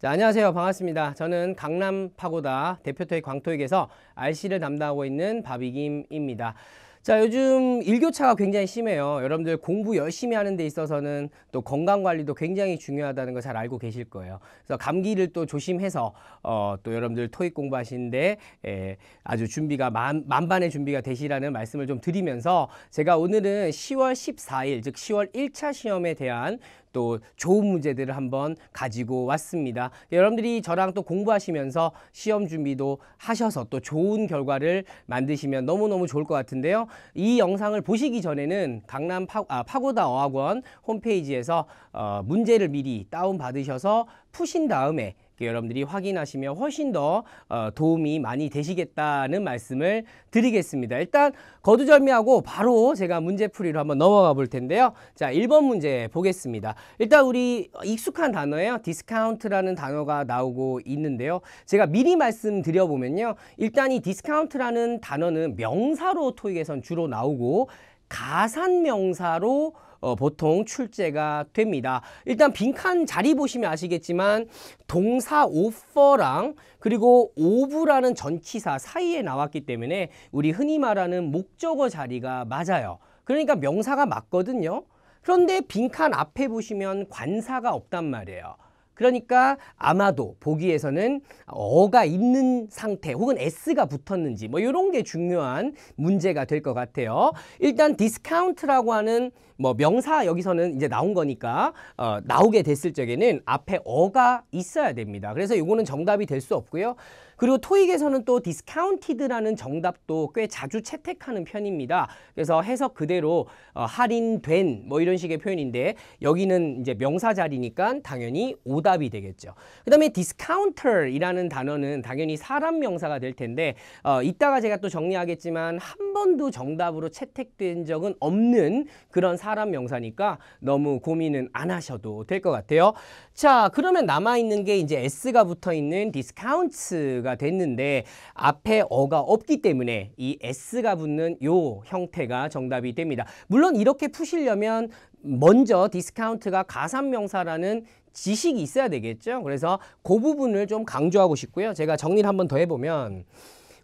자, 안녕하세요. 반갑습니다. 저는 강남 파고다 대표토익 광토익에서 RC를 담당하고 있는 바비김입니다. 자, 요즘 일교차가 굉장히 심해요. 여러분들 공부 열심히 하는 데 있어서는 또 건강 관리도 굉장히 중요하다는 걸 잘 알고 계실 거예요. 그래서 감기를 또 조심해서 어, 또 여러분들 토익 공부하시는데 에, 예, 아주 준비가 만, 만반의 준비가 되시라는 말씀을 좀 드리면서 제가 오늘은 10월 14일 즉 10월 1차 시험에 대한 또 좋은 문제들을 한번 가지고 왔습니다. 여러분들이 저랑 또 공부하시면서 시험 준비도 하셔서 또 좋은 결과를 만드시면 너무너무 좋을 것 같은데요. 이 영상을 보시기 전에는 강남 파, 아, 파고다 어학원 홈페이지에서 어, 문제를 미리 다운받으셔서 푸신 다음에 여러분들이 확인하시면 훨씬 더 어, 도움이 많이 되시겠다는 말씀을 드리겠습니다. 일단 거두절미하고 바로 제가 문제풀이로 한번 넘어가 볼 텐데요. 자, 1번 문제 보겠습니다. 일단 우리 익숙한 단어예요. 디스카운트라는 단어가 나오고 있는데요. 제가 미리 말씀드려보면요. 일단 이 디스카운트라는 단어는 명사로 토익에선 주로 나오고 가산명사로 어, 보통 출제가 됩니다. 일단 빈칸 자리 보시면 아시겠지만 동사 오퍼랑 그리고 오브라는 전치사 사이에 나왔기 때문에 우리 흔히 말하는 목적어 자리가 맞아요. 그러니까 명사가 맞거든요. 그런데 빈칸 앞에 보시면 관사가 없단 말이에요. 그러니까 아마도 보기에서는 어가 있는 상태 혹은 s가 붙었는지 뭐 이런 게 중요한 문제가 될 것 같아요. 일단 디스카운트라고 하는 뭐 명사 여기서는 이제 나온 거니까 어, 나오게 됐을 적에는 앞에 어가 있어야 됩니다. 그래서 이거는 정답이 될 수 없고요. 그리고 토익에서는 또 디스카운티드라는 정답도 꽤 자주 채택하는 편입니다. 그래서 해석 그대로 어, 할인된 뭐 이런 식의 표현인데 여기는 이제 명사 자리니까 당연히 오답이 되겠죠. 그다음에 디스카운터라는 단어는 당연히 사람 명사가 될 텐데 어, 이따가 제가 또 정리하겠지만 한 번도 정답으로 채택된 적은 없는 그런 사람 명사니까 너무 고민은 안 하셔도 될 것 같아요. 자 그러면 남아있는 게 이제 S가 붙어있는 디스카운트가 종류가 됐는데 앞에 어가 없기 때문에 이 s가 붙는 요 형태가 정답이 됩니다. 물론 이렇게 푸시려면 먼저 디스카운트가 가산명사라는 지식이 있어야 되겠죠. 그래서 그 부분을 좀 강조하고 싶고요. 제가 정리를 한번 더 해보면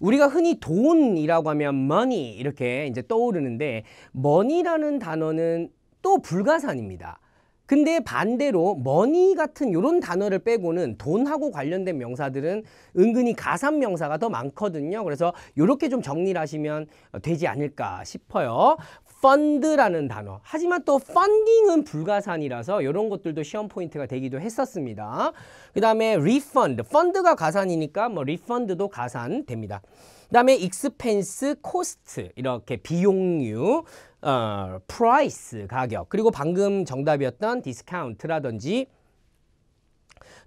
우리가 흔히 돈이라고 하면 money 이렇게 이제 떠오르는데 money라는 단어는 또 불가산입니다. 근데 반대로 머니 같은 이런 단어를 빼고는 돈하고 관련된 명사들은 은근히 가산 명사가 더 많거든요. 그래서 이렇게 좀 정리를 하시면 되지 않을까 싶어요. 펀드라는 단어. 하지만 또 펀딩은 불가산이라서 이런 것들도 시험 포인트가 되기도 했었습니다. 그 다음에 리펀드. 펀드가 가산이니까 뭐 리펀드도 가산 됩니다. 그 다음에 익스펜스, 코스트 이렇게 비용류 어, price 가격 그리고 방금 정답이었던 discount라든지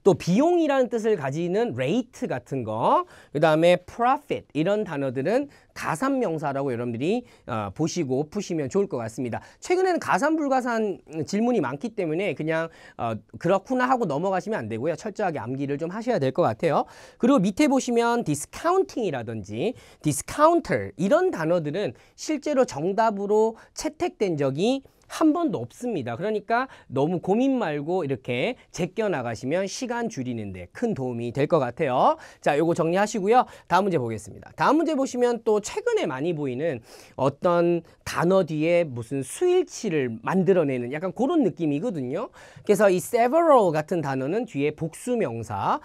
또 비용이라는 뜻을 가지는 rate 같은 거, 그 다음에 profit 이런 단어들은 가산명사라고 여러분들이 어, 보시고 푸시면 좋을 것 같습니다. 최근에는 가산 불가산 질문이 많기 때문에 그냥 어, 그렇구나 하고 넘어가시면 안 되고요. 철저하게 암기를 좀 하셔야 될 것 같아요. 그리고 밑에 보시면 디스카운팅이라든지 디스카운터 이런 단어들은 실제로 정답으로 채택된 적이 한 번도 없습니다. 그러니까 너무 고민 말고 이렇게 제껴 나가시면 시간 줄이는데 큰 도움이 될 것 같아요. 자, 요거 정리하시고요. 다음 문제 보겠습니다. 다음 문제 보시면 또 최근에 많이 보이는 어떤 단어 뒤에 무슨 수일치를 만들어내는 약간 그런 느낌이거든요. 그래서 이 several 같은 단어는 뒤에 복수명사,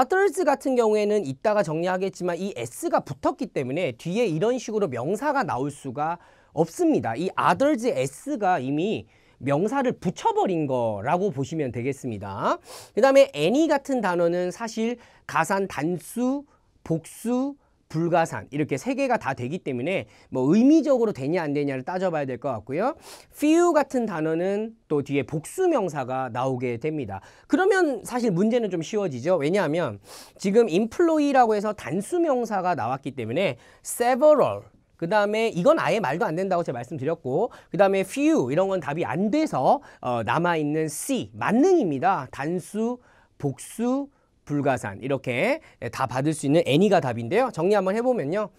others 같은 경우에는 이따가 정리하겠지만 이 s가 붙었기 때문에 뒤에 이런 식으로 명사가 나올 수가 없습니다. 이 o t h e r s s가 이미 명사를 붙여버린 거라고 보시면 되겠습니다. 그 다음에 any e 같은 단어는 사실 가산 단수, 복수, 불가산 이렇게 세 개가 다 되기 때문에 뭐 의미적으로 되냐 안 되냐를 따져봐야 될 것 같고요. few 같은 단어는 또 뒤에 복수명사가 나오게 됩니다. 그러면 사실 문제는 좀 쉬워지죠. 왜냐하면 지금 employee라고 해서 단수명사가 나왔기 때문에 several 그 다음에 이건 아예 말도 안 된다고 제가 말씀드렸고 그 다음에 few 이런 건 답이 안 돼서 어, 남아있는 C 만능입니다. 단수, 복수, 불가산 이렇게 다 받을 수 있는 any가 답인데요. 정리 한번 해보면요.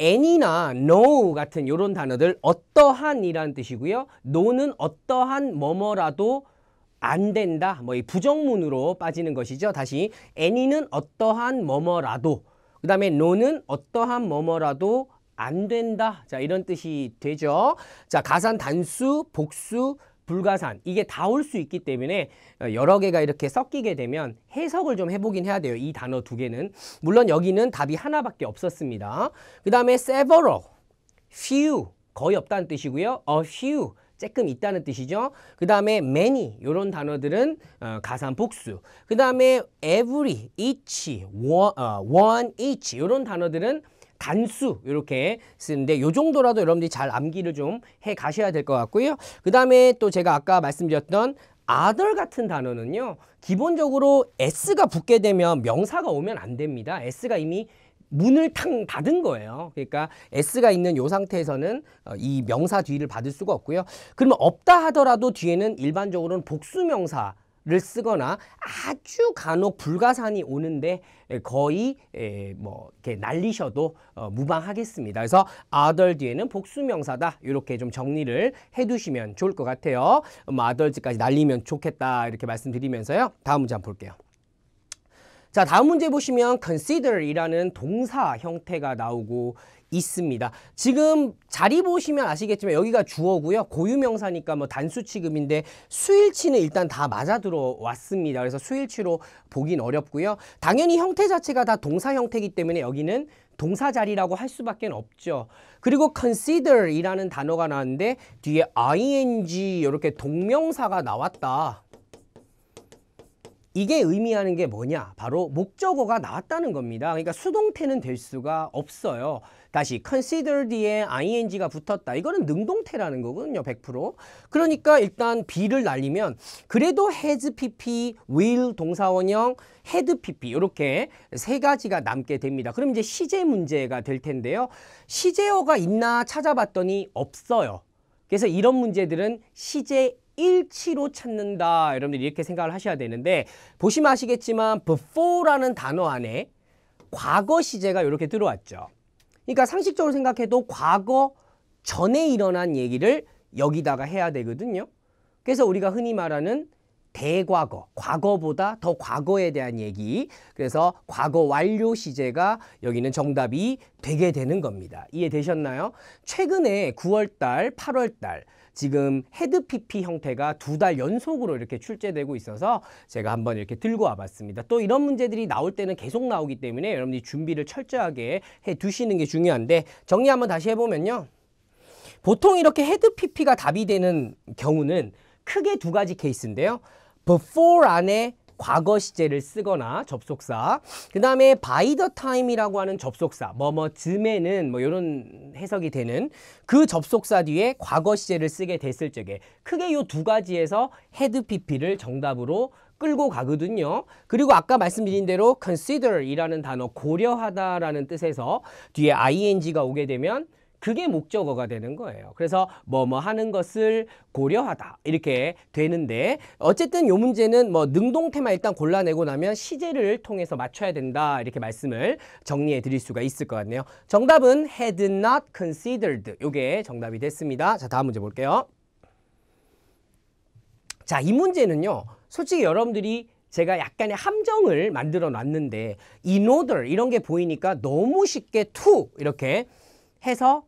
any나 no 같은 이런 단어들 어떠한이라는 뜻이고요. no는 어떠한 뭐뭐라도 안 된다. 뭐 이 부정문으로 빠지는 것이죠. 다시 any는 어떠한 뭐뭐라도 그 다음에 no는 어떠한 뭐뭐라도 안 된다. 자, 이런 뜻이 되죠. 자, 가산 단수, 복수, 불가산 이게 다 올 수 있기 때문에 어, 여러 개가 이렇게 섞이게 되면 해석을 좀 해보긴 해야 돼요. 이 단어 두 개는. 물론 여기는 답이 하나밖에 없었습니다. 그 다음에 several, few 거의 없다는 뜻이고요. a few 조금 있다는 뜻이죠. 그 다음에 many 이런 단어들은 어, 가산 복수. 그 다음에 every, each, one, 어, one each 이런 단어들은 단수 이렇게 쓰는데 요 정도라도 여러분들이 잘 암기를 좀 해 가셔야 될 것 같고요. 그 다음에 또 제가 아까 말씀드렸던 아덜 같은 단어는요. 기본적으로 S가 붙게 되면 명사가 오면 안 됩니다. S가 이미 문을 탕 닫은 거예요. 그러니까 S가 있는 요 상태에서는 어, 이 명사 뒤를 받을 수가 없고요. 그러면 없다 하더라도 뒤에는 일반적으로는 복수명사 를 쓰거나 아주 간혹 불가산이 오는데 거의 뭐 이렇게 날리셔도 어, 무방하겠습니다. 그래서 other 뒤에는 복수명사다 이렇게 좀 정리를 해두시면 좋을 것 같아요. 뭐 음, other까지 날리면 좋겠다 이렇게 말씀드리면서요. 다음 문제 한번 볼게요. 자 다음 문제 보시면 consider이라는 동사 형태가 나오고 있습니다. 지금 자리 보시면 아시겠지만 여기가 주어고요. 고유명사니까 뭐단수취급인데 수일치는 일단 다 맞아 들어왔습니다. 그래서 수일치로 보긴 어렵고요. 당연히 형태 자체가 다 동사 형태이기 때문에 여기는 동사 자리라고 할 수밖에 없죠. 그리고 consider이라는 단어가 나왔는데 뒤에 ing 이렇게 동명사가 나왔다. 이게 의미하는 게 뭐냐? 바로 목적어가 나왔다는 겁니다. 그러니까 수동태는 될 수가 없어요. 다시 consider 뒤에 ing가 붙었다. 이거는 능동태라는 거거든요. 100%. 그러니까 일단 b 를 날리면 그래도 has pp, will 동사원형, had pp 이렇게 세 가지가 남게 됩니다. 그럼 이제 시제 문제가 될 텐데요. 시제어가 있나 찾아봤더니 없어요. 그래서 이런 문제들은 시제 일치로 찾는다. 여러분들 이렇게 생각을 하셔야 되는데 보시면 아시겠지만 before라는 단어 안에 과거 시제가 이렇게 들어왔죠. 그러니까 상식적으로 생각해도 과거 전에 일어난 얘기를 여기다가 해야 되거든요. 그래서 우리가 흔히 말하는 대과거, 과거보다 더 과거에 대한 얘기. 그래서 과거 완료 시제가 여기는 정답이 되게 되는 겁니다. 이해되셨나요? 최근에 9월달, 8월달 지금 헤드 PP 형태가 두 달 연속으로 이렇게 출제되고 있어서 제가 한번 이렇게 들고 와봤습니다. 또 이런 문제들이 나올 때는 계속 나오기 때문에 여러분들이 준비를 철저하게 해두시는 게 중요한데 정리 한번 다시 해보면요. 보통 이렇게 헤드 PP가 답이 되는 경우는 크게 두 가지 케이스인데요. before 안에 과거 시제를 쓰거나 접속사 그 다음에 by the time이라고 하는 접속사 뭐뭐즈에는뭐 이런 해석이 되는 그 접속사 뒤에 과거 시제를 쓰게 됐을 적에 크게 요 두 가지에서 헤드 PP를 정답으로 끌고 가거든요. 그리고 아까 말씀드린 대로 consider이라는 단어 고려하다라는 뜻에서 뒤에 ing가 오게 되면 그게 목적어가 되는 거예요. 그래서 뭐 뭐 하는 것을 고려하다 이렇게 되는데 어쨌든 요 문제는 뭐 능동태만 일단 골라내고 나면 시제를 통해서 맞춰야 된다 이렇게 말씀을 정리해 드릴 수가 있을 것 같네요. 정답은 had not considered 요게 정답이 됐습니다. 자 다음 문제 볼게요. 자 이 문제는요. 솔직히 여러분들이 제가 약간의 함정을 만들어 놨는데 in order 이런 게 보이니까 너무 쉽게 to 이렇게 해서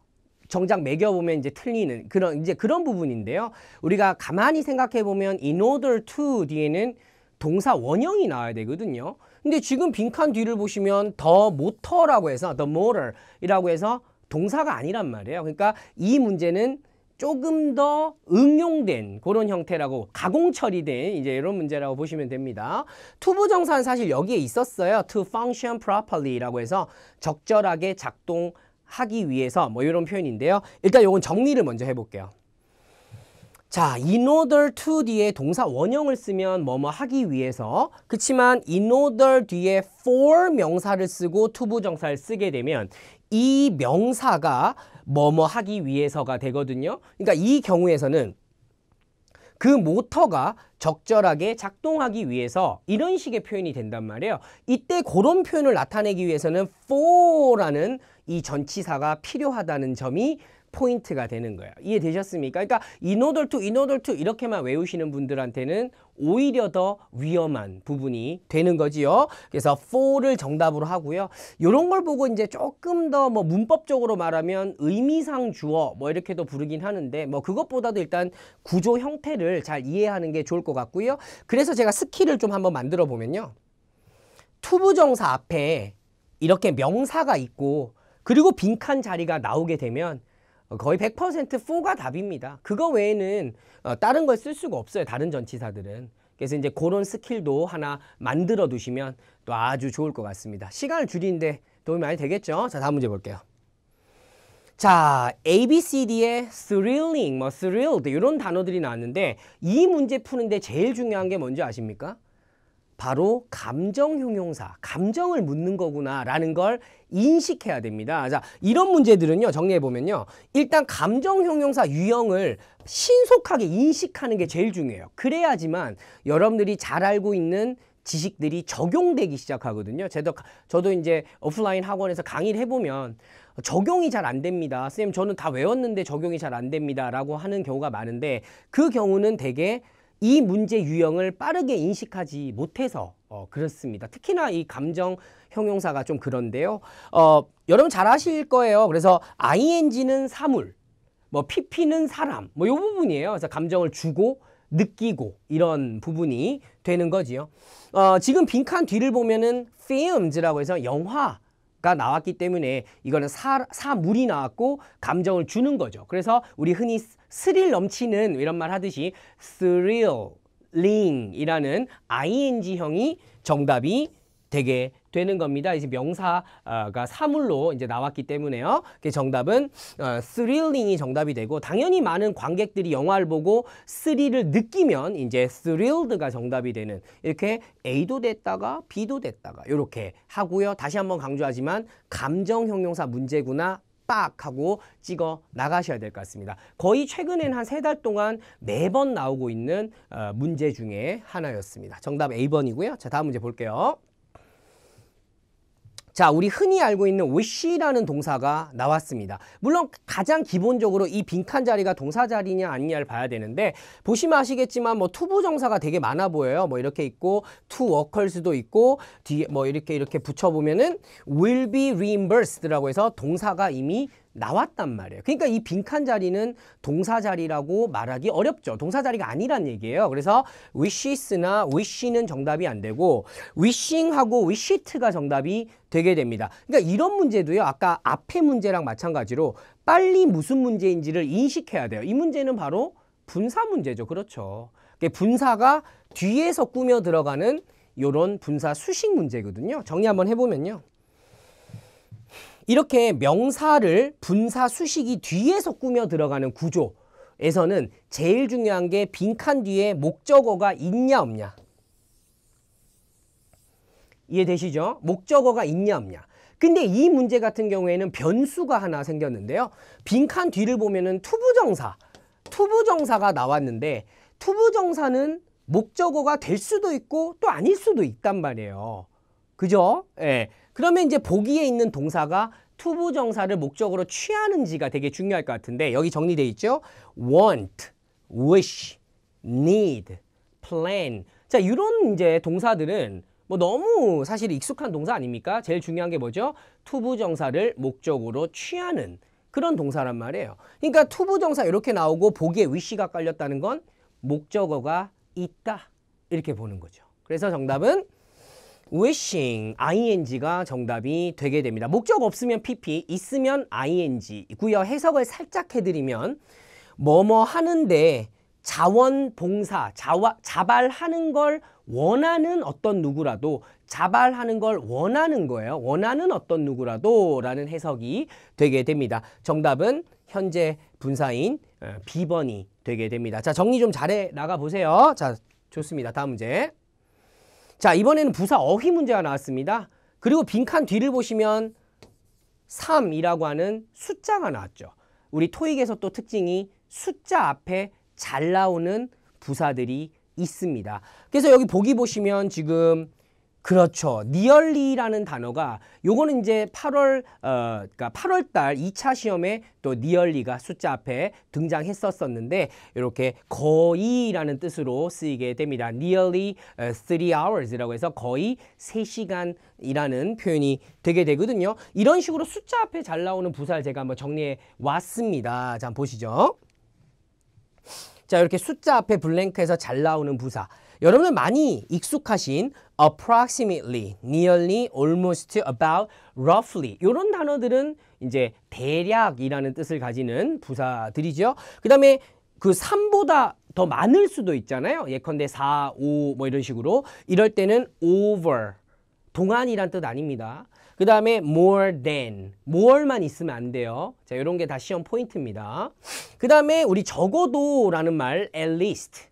정작 매겨보면 이제 틀리는 그런 이제 그런 부분인데요. 우리가 가만히 생각해 보면 in order to 뒤에는 동사 원형이 나와야 되거든요. 근데 지금 빈칸 뒤를 보시면 더 모터라고 해서 the motor이라고 해서 동사가 아니란 말이에요. 그러니까 이 문제는 조금 더 응용된 그런 형태라고 가공 처리된 이제 이런 문제라고 보시면 됩니다. 투부 정사는 사실 여기에 있었어요. to function properly라고 해서 적절하게 작동 하기 위해서 뭐 이런 표현인데요. 일단 요건 정리를 먼저 해볼게요. 자, in order to 뒤에 동사 원형을 쓰면 뭐뭐 하기 위해서 그렇지만 in order 뒤에 for 명사를 쓰고 to 부정사를 쓰게 되면 이 명사가 뭐뭐 하기 위해서가 되거든요. 그러니까 이 경우에서는 그 모터가 적절하게 작동하기 위해서 이런 식의 표현이 된단 말이에요. 이때 그런 표현을 나타내기 위해서는 for라는 이 전치사가 필요하다는 점이 포인트가 되는 거예요. 이해되셨습니까? 그러니까 in 돌투 d e 돌투 이렇게만 외우시는 분들한테는 오히려 더 위험한 부분이 되는 거지요. 그래서 for를 정답으로 하고요. 이런 걸 보고 이제 조금 더 뭐 문법적으로 말하면 의미상 주어 뭐 이렇게도 부르긴 하는데 뭐 그것보다도 일단 구조 형태를 잘 이해하는 게 좋을 것 같고요. 그래서 제가 스킬을 좀 한번 만들어 보면요. 투부정사 앞에 이렇게 명사가 있고 그리고 빈칸 자리가 나오게 되면 거의 100% 4가 답입니다. 그거 외에는 어, 다른 걸 쓸 수가 없어요. 다른 전치사들은. 그래서 이제 그런 스킬도 하나 만들어 두시면 또 아주 좋을 것 같습니다. 시간을 줄이는데 도움이 많이 되겠죠? 자, 다음 문제 볼게요. 자, ABCD의 thrilling, 뭐 thrilled 이런 단어들이 나왔는데 이 문제 푸는데 제일 중요한 게 뭔지 아십니까? 바로 감정 형용사, 감정을 묻는 거구나라는 걸 인식해야 됩니다. 자, 이런 문제들은요, 정리해보면요. 일단 감정 형용사 유형을 신속하게 인식하는 게 제일 중요해요. 그래야지만 여러분들이 잘 알고 있는 지식들이 적용되기 시작하거든요. 저도, 저도 이제 오프라인 학원에서 강의를 해보면 적용이 잘 안 됩니다. 선생님, 저는 다 외웠는데 적용이 잘 안 됩니다. 라고 하는 경우가 많은데 그 경우는 대개 이 문제 유형을 빠르게 인식하지 못해서 어, 그렇습니다. 특히나 이 감정 형용사가 좀 그런데요. 어, 여러분 잘 아실 거예요. 그래서 ing는 사물, 뭐 pp는 사람, 뭐이 부분이에요. 그래서 감정을 주고 느끼고 이런 부분이 되는 거지요. 어, 지금 빈칸 뒤를 보면은 films라고 해서 영화 가 나왔기 때문에 이거는 사, 사물이 나왔고 감정을 주는 거죠. 그래서 우리 흔히 스릴 넘치는 이런 말 하듯이 thrilling이라는 ing형이 정답이 되게 되는 겁니다. 이제 명사가 사물로 이제 나왔기 때문에요. 그 정답은 어, thrilling이 정답이 되고 당연히 많은 관객들이 영화를 보고 스릴을 느끼면 이제 thrilled가 정답이 되는 이렇게 A도 됐다가 B도 됐다가 이렇게 하고요. 다시 한번 강조하지만 감정 형용사 문제구나 빡 하고 찍어 나가셔야 될 것 같습니다. 거의 최근엔 한 세 달 동안 매번 나오고 있는 어, 문제 중에 하나였습니다. 정답 A번이고요. 자 다음 문제 볼게요. 자, 우리 흔히 알고 있는 wish라는 동사가 나왔습니다. 물론 가장 기본적으로 이 빈칸 자리가 동사 자리냐 아니냐를 봐야 되는데 보시면 아시겠지만 뭐 투부 정사가 되게 많아 보여요. 뭐 이렇게 있고 to workers도 있고 뒤에 뭐 이렇게 이렇게 붙여 보면은 will be reimbursed라고 해서 동사가 이미 나왔단 말이에요. 그러니까 이 빈칸 자리는 동사 자리라고 말하기 어렵죠. 동사 자리가 아니란 얘기예요. 그래서 wishes나 wish는 정답이 안 되고 wishing하고 wishet가 정답이 되게 됩니다. 그러니까 이런 문제도요. 아까 앞의 문제랑 마찬가지로 빨리 무슨 문제인지를 인식해야 돼요. 이 문제는 바로 분사 문제죠. 그렇죠. 그러니까 분사가 뒤에서 꾸며 들어가는 이런 분사 수식 문제거든요. 정리 한번 해보면요. 이렇게 명사를 분사 수식이 뒤에서 꾸며 들어가는 구조에서는 제일 중요한 게 빈칸 뒤에 목적어가 있냐 없냐. 이해되시죠? 목적어가 있냐 없냐. 근데 이 문제 같은 경우에는 변수가 하나 생겼는데요. 빈칸 뒤를 보면은 투부정사, 투부정사가 나왔는데 투부정사는 목적어가 될 수도 있고 또 아닐 수도 있단 말이에요. 그죠? 예. 그러면 이제 보기에 있는 동사가 투부 정사를 목적으로 취하는지가 되게 중요할 것 같은데 여기 정리돼 있죠. want, wish, need, plan. 자, 이런 이제 동사들은 뭐 너무 사실 익숙한 동사 아닙니까? 제일 중요한 게 뭐죠? 투부 정사를 목적으로 취하는 그런 동사란 말이에요. 그러니까 투부 정사 이렇게 나오고 보기에 위시가 깔렸다는 건 목적어가 있다. 이렇게 보는 거죠. 그래서 정답은 wishing, ing가 정답이 되게 됩니다. 목적 없으면 pp, 있으면 ing이고요. 해석을 살짝 해드리면 뭐뭐 하는데 자원봉사, 자와, 자발하는 걸 원하는 어떤 누구라도 자발하는 걸 원하는 거예요. 원하는 어떤 누구라도 라는 해석이 되게 됩니다. 정답은 현재 분사인 B번이 어, 되게 됩니다. 자 정리 좀 잘해 나가보세요. 자 좋습니다. 다음 문제. 자 이번에는 부사 어휘 문제가 나왔습니다. 그리고 빈칸 뒤를 보시면 3이라고 하는 숫자가 나왔죠. 우리 토익에서 또 특징이 숫자 앞에 잘 나오는 부사들이 있습니다. 그래서 여기 보기 보시면 지금 그렇죠. 니얼리라는 단어가 요거는 이제 8월 어 그러니까 8월 달 2차 시험에 또 니얼리가 숫자 앞에 등장했었었는데 이렇게 거의라는 뜻으로 쓰이게 됩니다. nearly t h r o u r s 라고 해서 거의 3시간이라는 표현이 되게 되거든요. 이런 식으로 숫자 앞에 잘 나오는 부사를 제가 한번 정리해 왔습니다. 자, 보시죠. 자, 이렇게 숫자 앞에 블랭크에서 잘 나오는 부사. 여러분들 많이 익숙하신 approximately, nearly, almost, about, roughly 이런 단어들은 이제 대략이라는 뜻을 가지는 부사들이죠. 그 다음에 그 3보다 더 많을 수도 있잖아요. 예컨대 4, 5 뭐 이런 식으로 이럴 때는 over, 동안이란 뜻 아닙니다. 그 다음에 more than, more만 있으면 안 돼요. 자, 이런 게 다 시험 포인트입니다. 그 다음에 우리 적어도 라는 말 at least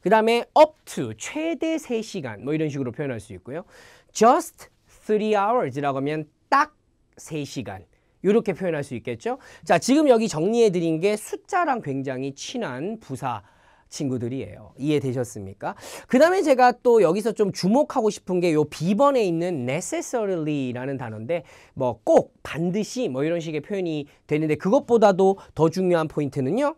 그 다음에 up to 최대 3시간 뭐 이런 식으로 표현할 수 있고요. just 3 hours라고 하면 딱 3시간 이렇게 표현할 수 있겠죠. 자 지금 여기 정리해드린 게 숫자랑 굉장히 친한 부사 친구들이에요. 이해되셨습니까? 그 다음에 제가 또 여기서 좀 주목하고 싶은 게 요비번에 있는 necessarily라는 단어인데 뭐 꼭 반드시 뭐 이런 식의 표현이 되는데 그것보다도 더 중요한 포인트는요.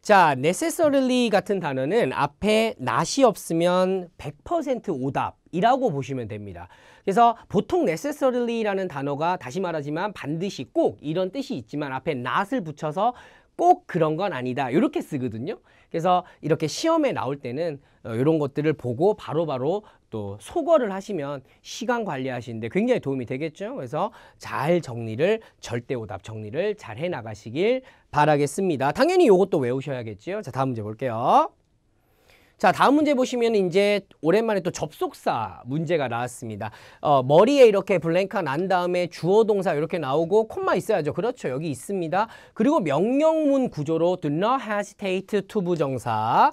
자, necessarily 같은 단어는 앞에 not이 없으면 100% 오답이라고 보시면 됩니다. 그래서 보통 necessarily라는 단어가 다시 말하지만 반드시 꼭 이런 뜻이 있지만 앞에 not을 붙여서 꼭 그런 건 아니다 이렇게 쓰거든요 그래서 이렇게 시험에 나올 때는 이런 어, 것들을 보고 바로바로 바로 또 소거를 하시면 시간 관리하시는데 굉장히 도움이 되겠죠 그래서 잘 정리를 절대 오답 정리를 잘 해나가시길 바라겠습니다 당연히 이것도 외우셔야겠죠자 다음 문제 볼게요 자 다음 문제 보시면 이제 오랜만에 또 접속사 문제가 나왔습니다. 어, 머리에 이렇게 블랭크가 난 다음에 주어 동사 이렇게 나오고 콤마 있어야죠. 그렇죠. 여기 있습니다. 그리고 명령문 구조로 do not hesitate to 부정사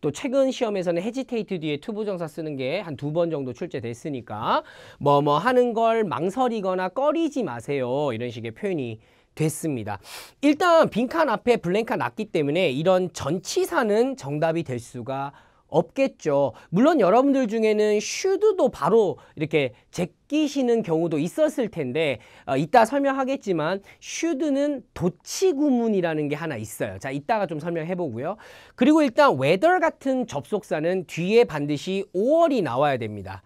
또 최근 시험에서는 헤지테이트 뒤에 투부정사 쓰는 게 한 두 번 정도 출제됐으니까 뭐뭐 뭐 하는 걸 망설이거나 꺼리지 마세요 이런 식의 표현이 됐습니다. 일단 빈칸 앞에 블랭크가 났기 때문에 이런 전치사는 정답이 될 수가 없겠죠. 물론 여러분들 중에는 슈드도 바로 이렇게 제끼시는 경우도 있었을 텐데 어, 이따 설명하겠지만 슈드는 도치 구문이라는 게 하나 있어요. 자 이따가 좀 설명해 보고요. 그리고 일단 웨덜 같은 접속사는 뒤에 반드시 5월이 나와야 됩니다.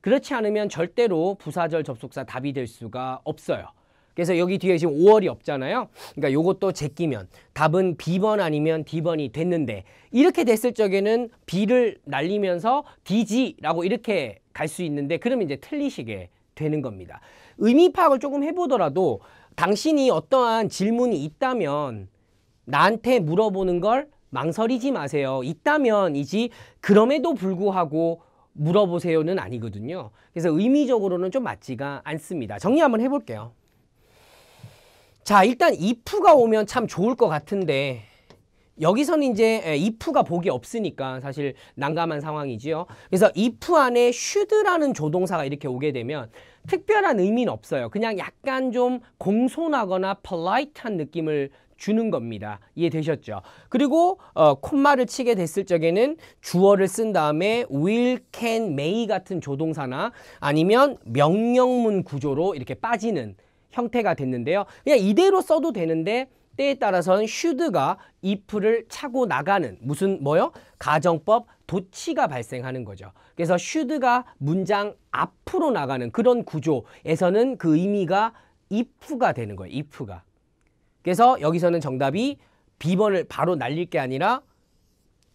그렇지 않으면 절대로 부사절 접속사 답이 될 수가 없어요. 그래서 여기 뒤에 지금 5월이 없잖아요. 그러니까 요것도 제끼면 답은 B번 아니면 D번이 됐는데 이렇게 됐을 적에는 B를 날리면서 DG라고 이렇게 갈 수 있는데 그러면 이제 틀리시게 되는 겁니다. 의미 파악을 조금 해보더라도 당신이 어떠한 질문이 있다면 나한테 물어보는 걸 망설이지 마세요. 있다면이지 그럼에도 불구하고 물어보세요는 아니거든요. 그래서 의미적으로는 좀 맞지가 않습니다. 정리 한번 해볼게요. 자 일단 if가 오면 참 좋을 것 같은데 여기서는 이제 if가 예, 복이 없으니까 사실 난감한 상황이지요. 그래서 if 안에 should라는 조동사가 이렇게 오게 되면 특별한 의미는 없어요. 그냥 약간 좀 공손하거나 polite한 느낌을 주는 겁니다. 이해되셨죠? 그리고 어, 콤마를 치게 됐을 적에는 주어를 쓴 다음에 will, can, may 같은 조동사나 아니면 명령문 구조로 이렇게 빠지는 형태가 됐는데요. 그냥 이대로 써도 되는데 때에 따라서는 슈드가 if를 차고 나가는 무슨 뭐요? 가정법 도치가 발생하는 거죠. 그래서 슈드가 문장 앞으로 나가는 그런 구조에서는 그 의미가 if가 되는 거예요. if가. 그래서 여기서는 정답이 B번을 바로 날릴 게 아니라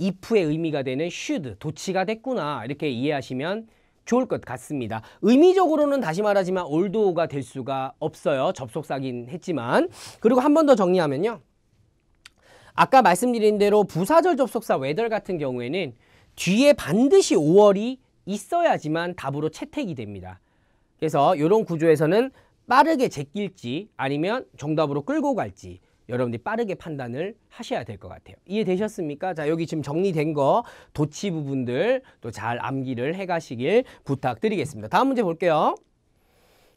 if의 의미가 되는 should, 도치가 됐구나 이렇게 이해하시면 좋을 것 같습니다. 의미적으로는 다시 말하지만 올도가될 수가 없어요. 접속사긴 했지만. 그리고 한 번 더 정리하면요. 아까 말씀드린 대로 부사절 접속사 외덜 같은 경우에는 뒤에 반드시 5월이 있어야지만 답으로 채택이 됩니다. 그래서 이런 구조에서는 빠르게 제낄지 아니면 정답으로 끌고 갈지 여러분들이 빠르게 판단을 하셔야 될 것 같아요. 이해되셨습니까? 자, 여기 지금 정리된 거 도치 부분들 또 잘 암기를 해 가시길 부탁드리겠습니다. 다음 문제 볼게요.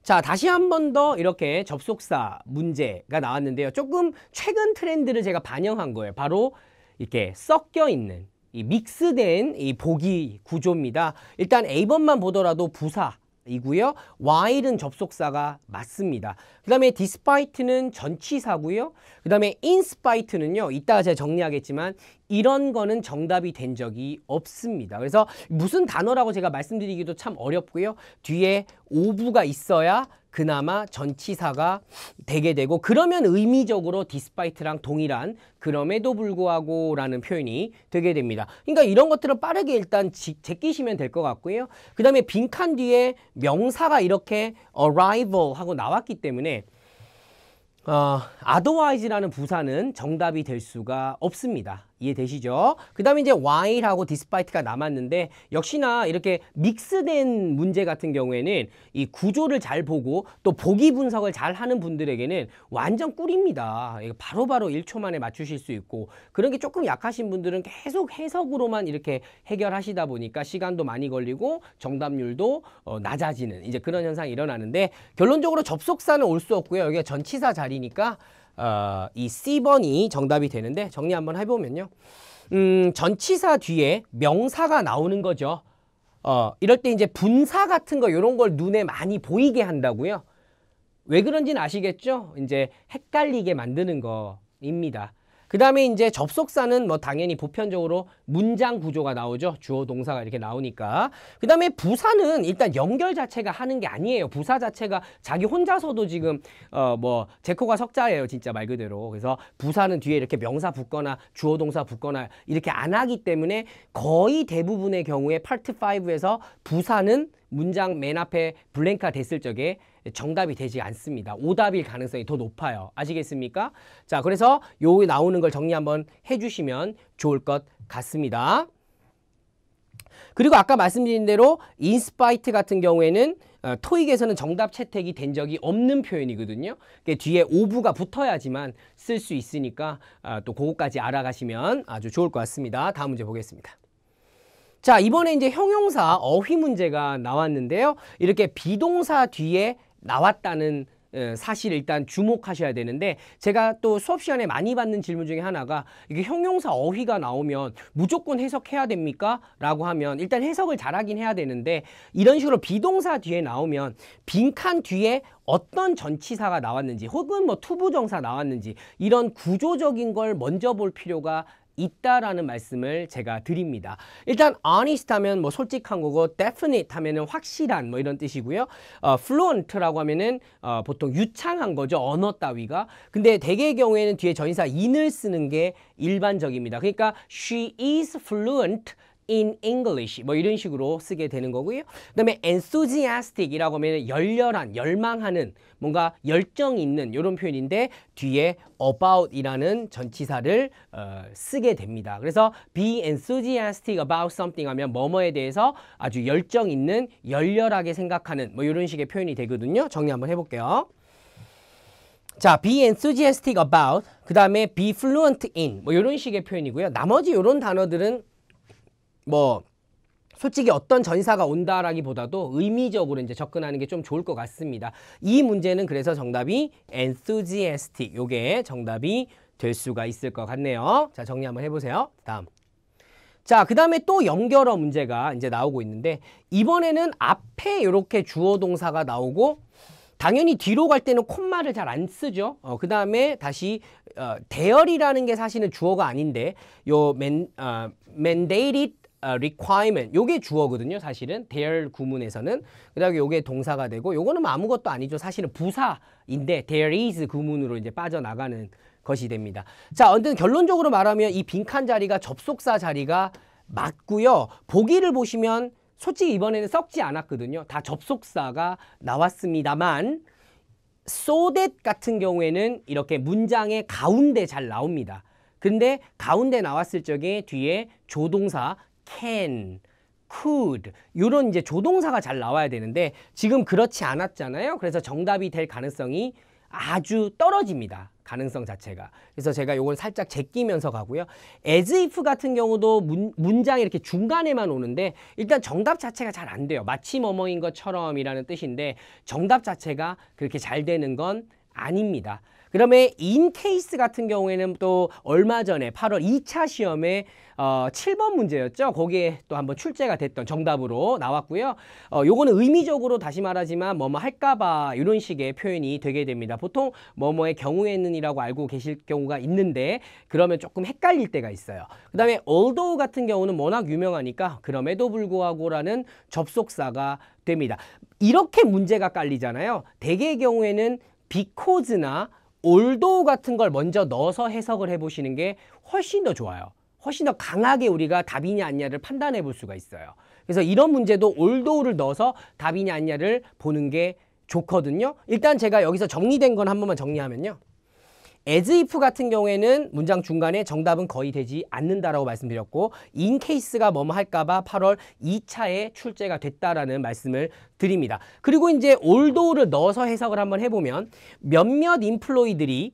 자, 다시 한 번 더 이렇게 접속사 문제가 나왔는데요. 조금 최근 트렌드를 제가 반영한 거예요. 바로 이렇게 섞여 있는 이 믹스된 이 보기 구조입니다. 일단 A번만 보더라도 부사, 이고요. while은 접속사가 맞습니다. 그 다음에 despite는 전치사고요. 그 다음에 in spite는요. 이따가 제가 정리하겠지만 이런 거는 정답이 된 적이 없습니다. 그래서 무슨 단어라고 제가 말씀드리기도 참 어렵고요. 뒤에 오브가 있어야 그나마 전치사가 되게 되고 그러면 의미적으로 디스파이트랑 동일한 그럼에도 불구하고 라는 표현이 되게 됩니다. 그러니까 이런 것들을 빠르게 일단 지, 제끼시면 될 것 같고요. 그 다음에 빈칸 뒤에 명사가 이렇게 arrival 하고 나왔기 때문에 어, otherwise라는 부사는 정답이 될 수가 없습니다. 이해되시죠? 그 다음에 이제 while하고 despite가 남았는데 역시나 이렇게 믹스된 문제 같은 경우에는 이 구조를 잘 보고 또 보기 분석을 잘 하는 분들에게는 완전 꿀입니다. 바로바로 일초 바로 만에 맞추실 수 있고 그런 게 조금 약하신 분들은 계속 해석으로만 이렇게 해결하시다 보니까 시간도 많이 걸리고 정답률도 어, 낮아지는 이제 그런 현상이 일어나는데 결론적으로 접속사는 올 수 없고요. 여기가 전치사 자리니까 어, 이 C번이 정답이 되는데 정리 한번 해보면요. 음, 전치사 뒤에 명사가 나오는 거죠. 어, 이럴 때 이제 분사 같은 거 이런 걸 눈에 많이 보이게 한다고요. 왜 그런지는 아시겠죠? 이제 헷갈리게 만드는 거입니다. 그 다음에 이제 접속사는 뭐 당연히 보편적으로 문장 구조가 나오죠. 주어 동사가 이렇게 나오니까. 그 다음에 부사는 일단 연결 자체가 하는 게 아니에요. 부사 자체가 자기 혼자서도 지금 어뭐 제코가 석자예요. 진짜 말 그대로. 그래서 부사는 뒤에 이렇게 명사 붙거나 주어 동사 붙거나 이렇게 안 하기 때문에 거의 대부분의 경우에 파트 5에서 부사는 문장 맨 앞에 블랭카 됐을 적에 정답이 되지 않습니다. 오답일 가능성이 더 높아요. 아시겠습니까? 자, 그래서 여기 나오는 걸 정리 한번 해주시면 좋을 것 같습니다. 그리고 아까 말씀드린 대로 인스파이트 같은 경우에는 어, 토익에서는 정답 채택이 된 적이 없는 표현이거든요. 그 뒤에 오브가 붙어야지만 쓸 수 있으니까 어, 또 그거까지 알아가시면 아주 좋을 것 같습니다. 다음 문제 보겠습니다. 자 이번에 이제 형용사 어휘 문제가 나왔는데요. 이렇게 비동사 뒤에 나왔다는 사실 일단 주목하셔야 되는데 제가 또 수업 시간에 많이 받는 질문 중에 하나가 이게 형용사 어휘가 나오면 무조건 해석해야 됩니까? 라고 하면 일단 해석을 잘하긴 해야 되는데 이런 식으로 비동사 뒤에 나오면 빈칸 뒤에 어떤 전치사가 나왔는지 혹은 뭐 투부정사 나왔는지 이런 구조적인 걸 먼저 볼 필요가 있다라는 말씀을 제가 드립니다. 일단 honest 하면 뭐 솔직한 거고 definite 하면은 확실한 뭐 이런 뜻이고요. 어, fluent라고 하면은 어, 보통 유창한 거죠. 언어 따위가. 근데 대개의 경우에는 뒤에 전인사 in을 쓰는 게 일반적입니다. 그러니까 she is fluent in English 뭐 이런 식으로 쓰게 되는 거고요. 그다음에 enthusiastic이라고 하면 열렬한, 열망하는 뭔가 열정 있는 이런 표현인데 뒤에 about이라는 전치사를 어, 쓰게 됩니다. 그래서 be enthusiastic about something 하면 뭐뭐에 대해서 아주 열정 있는, 열렬하게 생각하는 뭐 이런 식의 표현이 되거든요. 정리 한번 해볼게요. 자, be enthusiastic about, 그 다음에 be fluent in 뭐 이런 식의 표현이고요. 나머지 이런 단어들은 뭐 솔직히 어떤 전사가 온다라기보다도 의미적으로 이제 접근하는 게 좀 좋을 것 같습니다. 이 문제는 그래서 정답이 enthusiastic 요게 정답이 될 수가 있을 것 같네요. 자 정리 한번 해보세요. 다음. 자, 그 다음에 또 연결어 문제가 이제 나오고 있는데 이번에는 앞에 이렇게 주어 동사가 나오고 당연히 뒤로 갈 때는 콤마를 잘 안 쓰죠. 어, 그 다음에 다시 어, 대열이라는 게 사실은 주어가 아닌데 요 맨, 어, mandated 아, requirement 요게 주어거든요 사실은 their 구문에서는 그 다음에 요게 동사가 되고 요거는 뭐 아무것도 아니죠 사실은 부사인데 there is 구문으로 이제 빠져나가는 것이 됩니다 자 언뜻 결론적으로 말하면 이 빈칸 자리가 접속사 자리가 맞고요 보기를 보시면 솔직히 이번에는 썩지 않았거든요 다 접속사가 나왔습니다만 so that 같은 경우에는 이렇게 문장의 가운데 잘 나옵니다 근데 가운데 나왔을 적에 뒤에 조동사 can, could 이런 이제 조동사가 잘 나와야 되는데 지금 그렇지 않았잖아요. 그래서 정답이 될 가능성이 아주 떨어집니다. 가능성 자체가. 그래서 제가 요걸 살짝 제끼면서 가고요. as if 같은 경우도 문, 문장이 이렇게 중간에만 오는데 일단 정답 자체가 잘 안 돼요. 마치 뭐뭐인 것처럼이라는 뜻인데 정답 자체가 그렇게 잘 되는 건 아닙니다. 그러면 인케이스 같은 경우에는 또 얼마 전에 8월 2차 시험에 어, 7번 문제였죠. 거기에 또 한번 출제가 됐던 정답으로 나왔고요. 어, 요거는 의미적으로 다시 말하지만 뭐뭐 할까봐 이런 식의 표현이 되게 됩니다. 보통 뭐뭐의 경우에는이라고 알고 계실 경우가 있는데 그러면 조금 헷갈릴 때가 있어요. 그 다음에 although 같은 경우는 워낙 유명하니까 그럼에도 불구하고라는 접속사가 됩니다. 이렇게 문제가 깔리잖아요. 대개의 경우에는 because나 올도 같은 걸 먼저 넣어서 해석을 해보시는 게 훨씬 더 좋아요. 훨씬 더 강하게 우리가 답이냐 아니냐를 판단해 볼 수가 있어요. 그래서 이런 문제도 올도를 넣어서 답이냐 아니냐를 보는 게 좋거든요. 일단 제가 여기서 정리된 건 한 번만 정리하면요. as if 같은 경우에는 문장 중간에 정답은 거의 되지 않는다라고 말씀드렸고 in case가 뭐뭐 할까봐 8월 2차에 출제가 됐다라는 말씀을 드립니다. 그리고 이제 a l t h o u g h 를 넣어서 해석을 한번 해보면 몇몇 인플로이들이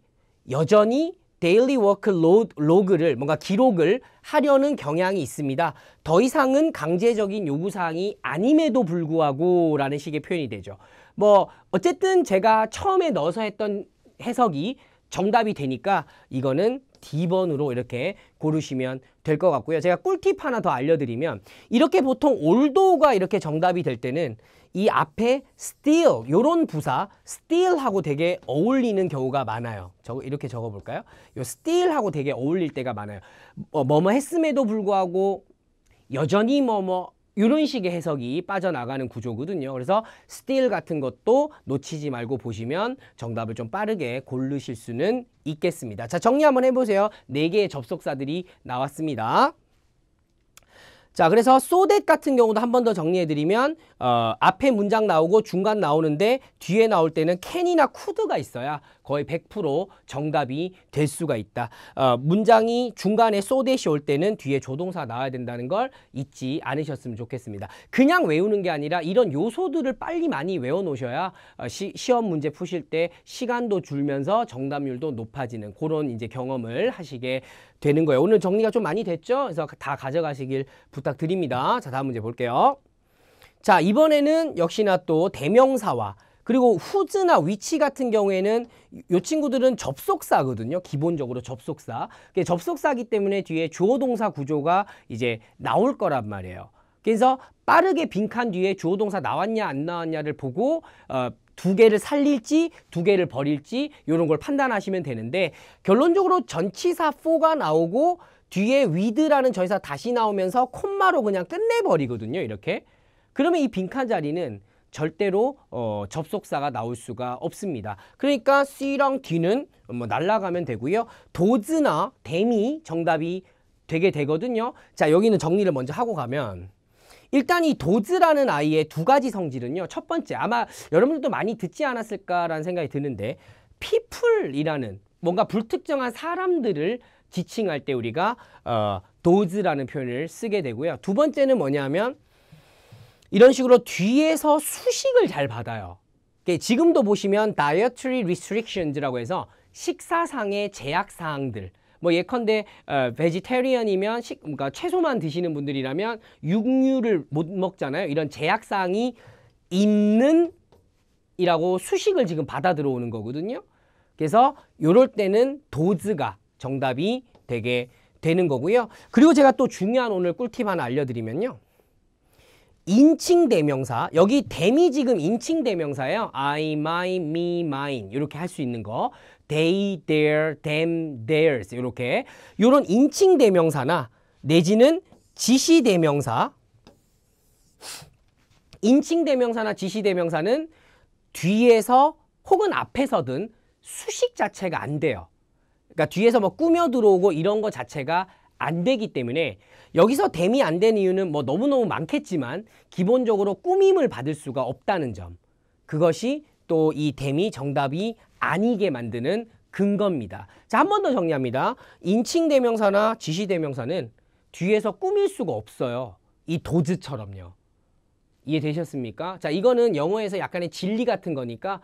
여전히 데일리 워크 로그를 뭔가 기록을 하려는 경향이 있습니다. 더 이상은 강제적인 요구사항이 아님에도 불구하고 라는 식의 표현이 되죠. 뭐 어쨌든 제가 처음에 넣어서 했던 해석이 정답이 되니까 이거는 D번으로 이렇게 고르시면 될 것 같고요. 제가 꿀팁 하나 더 알려드리면 이렇게 보통 올도가 이렇게 정답이 될 때는 이 앞에 still 요런 부사 still하고 되게 어울리는 경우가 많아요. 저거 이렇게 적어볼까요? 요 still하고 되게 어울릴 때가 많아요. 뭐, 뭐뭐 했음에도 불구하고 여전히 뭐뭐 이런 식의 해석이 빠져나가는 구조거든요. 그래서 스틸 같은 것도 놓치지 말고 보시면 정답을 좀 빠르게 고르실 수는 있겠습니다. 자, 정리 한번 해보세요. 네개의 접속사들이 나왔습니다. 자 그래서 소댓 같은 경우도 한 번 더 정리해드리면 어, 앞에 문장 나오고 중간 나오는데 뒤에 나올 때는 캔이나 쿠드가 있어야 거의 100% 정답이 될 수가 있다. 어, 문장이 중간에 소댓이 올 때는 뒤에 조동사 나와야 된다는 걸 잊지 않으셨으면 좋겠습니다. 그냥 외우는 게 아니라 이런 요소들을 빨리 많이 외워놓으셔야 어, 시, 시험 문제 푸실 때 시간도 줄면서 정답률도 높아지는 그런 이제 경험을 하시게 되는 거예요. 오늘 정리가 좀 많이 됐죠? 그래서 다 가져가시길 부탁드립니다. 자, 다음 문제 볼게요. 자, 이번에는 역시나 또 대명사와 그리고 후즈나 위치 같은 경우에는 요 친구들은 접속사거든요. 기본적으로 접속사. 접속사기 때문에 뒤에 주어 동사 구조가 이제 나올 거란 말이에요. 그래서 빠르게 빈칸 뒤에 주어 동사 나왔냐 안 나왔냐를 보고 어, 두 개를 살릴지 두 개를 버릴지 이런 걸 판단하시면 되는데 결론적으로 전치사 4가 나오고 뒤에 위드라는 저희사 다시 나오면서 콤마로 그냥 끝내버리거든요. 이렇게. 그러면 이 빈칸 자리는 절대로 어, 접속사가 나올 수가 없습니다. 그러니까 C랑 D는 뭐 날아가면 되고요. 도즈나 데미 정답이 되게 되거든요. 자 여기는 정리를 먼저 하고 가면 일단 이 도즈라는 아이의 두 가지 성질은요. 첫 번째 아마 여러분들도 많이 듣지 않았을까라는 생각이 드는데 피플이라는 뭔가 불특정한 사람들을 지칭할 때 우리가 어, 도즈라는 표현을 쓰게 되고요. 두 번째는 뭐냐면 이런 식으로 뒤에서 수식을 잘 받아요. 지금도 보시면 다이어트리 리스트릭션즈라고 해서 식사상의 제약 사항들 뭐 예컨대 어, 베지테리언이면 식, 그러니까 채소만 드시는 분들이라면 육류를 못 먹잖아요. 이런 제약 사항이 있는 이라고 수식을 지금 받아 들어오는 거거든요. 그래서 요럴 때는 도즈가 정답이 되게 되는 거고요. 그리고 제가 또 중요한 오늘 꿀팁 하나 알려드리면요. 인칭 대명사 여기 데미 지금 인칭 대명사예요 I, my, me, mine 이렇게 할 수 있는 거 they, their, them, theirs 이렇게 이런 인칭 대명사나 내지는 지시 대명사 인칭 대명사나 지시 대명사는 뒤에서 혹은 앞에서든 수식 자체가 안 돼요 그러니까 뒤에서 뭐 꾸며 들어오고 이런 거 자체가 안 되기 때문에 여기서 댐이 안된 이유는 뭐 너무너무 많겠지만 기본적으로 꾸밈을 받을 수가 없다는 점 그것이 또이 댐이 정답이 아니게 만드는 근거입니다. 자, 한 번 더 정리합니다. 인칭 대명사나 지시 대명사는 뒤에서 꾸밀 수가 없어요. 이 도즈처럼요. 이해되셨습니까? 자, 이거는 영어에서 약간의 진리 같은 거니까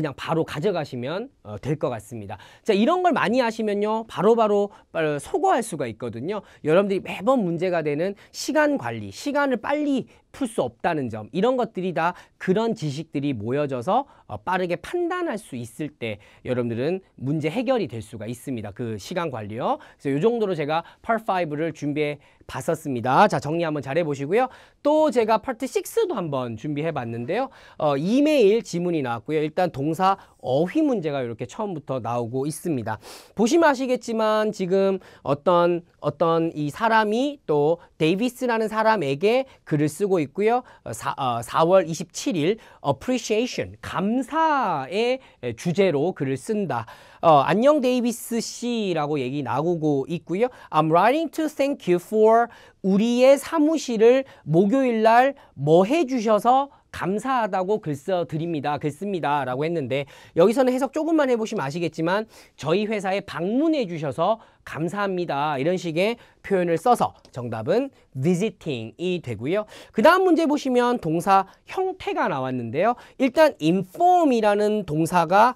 그냥 바로 가져가시면 어, 될것 같습니다. 자, 이런 걸 많이 하시면요. 바로바로 바로 소거할 수가 있거든요. 여러분들이 매번 문제가 되는 시간 관리, 시간을 빨리 풀 수 없다는 점 이런 것들이 다 그런 지식들이 모여져서 어, 빠르게 판단할 수 있을 때 여러분들은 문제 해결이 될 수가 있습니다. 그 시간 관리요. 그래서 이 정도로 제가 펄5를 준비해 봤었습니다. 자 정리 한번 잘 해보시고요. 또 제가 파트 6도 한번 준비해 봤는데요. 어, 이메일 지문이 나왔고요. 일단 동 동사 어휘 문제가 이렇게 처음부터 나오고 있습니다. 보시면 아시겠지만 지금 어떤 어떤 이 사람이 또 데이비스라는 사람에게 글을 쓰고 있고요. 어, 사, 어, 4월 27일 appreciation 감사의 주제로 글을 쓴다. 어, 안녕 데이비스 씨라고 얘기 나오고 있고요. I'm writing to thank you for 우리의 사무실을 목요일 날 뭐 해주셔서 감사하다고 글 써드립니다. 글 씁니다. 라고 했는데 여기서는 해석 조금만 해보시면 아시겠지만 저희 회사에 방문해 주셔서 감사합니다. 이런 식의 표현을 써서 정답은 visiting이 되고요. 그 다음 문제 보시면 동사 형태가 나왔는데요. 일단 inform이라는 동사가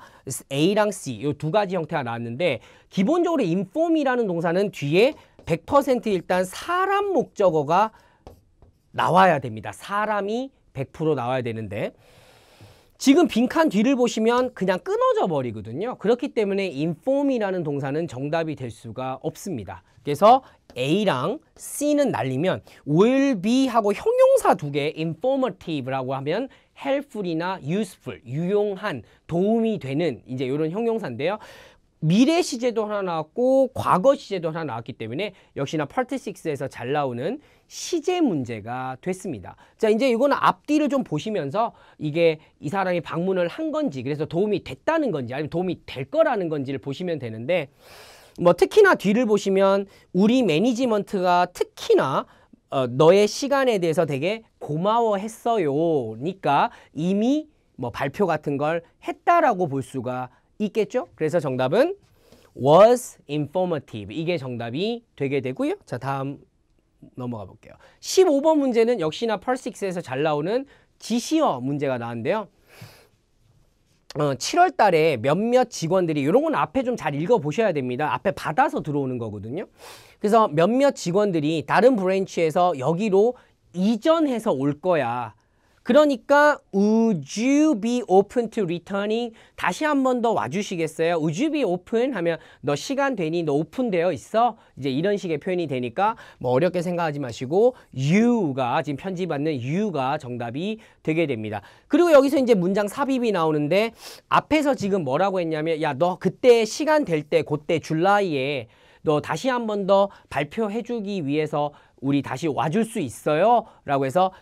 A랑 C 이 두 가지 형태가 나왔는데 기본적으로 inform이라는 동사는 뒤에 100% 일단 사람 목적어가 나와야 됩니다. 사람이 100% 나와야 되는데 지금 빈칸 뒤를 보시면 그냥 끊어져 버리거든요. 그렇기 때문에 inform이라는 동사는 정답이 될 수가 없습니다. 그래서 A랑 C는 날리면 will be 하고 형용사 두 개 informative라고 하면 helpful이나 useful, 유용한, 도움이 되는 이제 이런 형용사인데요. 미래 시제도 하나 나왔고 과거 시제도 하나 나왔기 때문에 역시나 파트 6에서 잘 나오는 시제 문제가 됐습니다. 자 이제 이거는 앞뒤를 좀 보시면서 이게 이 사람이 방문을 한 건지 그래서 도움이 됐다는 건지 아니면 도움이 될 거라는 건지를 보시면 되는데 뭐 특히나 뒤를 보시면 우리 매니지먼트가 특히나 어, 너의 시간에 대해서 되게 고마워했어요. 니까 그러니까 이미 뭐 발표 같은 걸 했다라고 볼 수가 있겠죠? 그래서 정답은 was informative. 이게 정답이 되게 되고요. 자, 다음 넘어가 볼게요. 15번 문제는 역시나 펄식스에서 잘 나오는 지시어 문제가 나왔는데요. 어, 7월 달에 몇몇 직원들이 이런 건 앞에 좀 잘 읽어보셔야 됩니다. 앞에 받아서 들어오는 거거든요. 그래서 몇몇 직원들이 다른 브랜치에서 여기로 이전해서 올 거야. 그러니까 would you be open to returning? 다시 한 번 더 와주시겠어요? would you be open? 하면 너 시간 되니? 너 오픈되어 있어? 이제 이런 식의 표현이 되니까 뭐 어렵게 생각하지 마시고 you가 지금 편집받는 you가 정답이 되게 됩니다. 그리고 여기서 이제 문장 삽입이 나오는데 앞에서 지금 뭐라고 했냐면 야 너 그때 시간 될 때 그때 줄라이에 너 다시 한 번 더 발표해주기 위해서 우리 다시 와줄 수 있어요? 라고 해서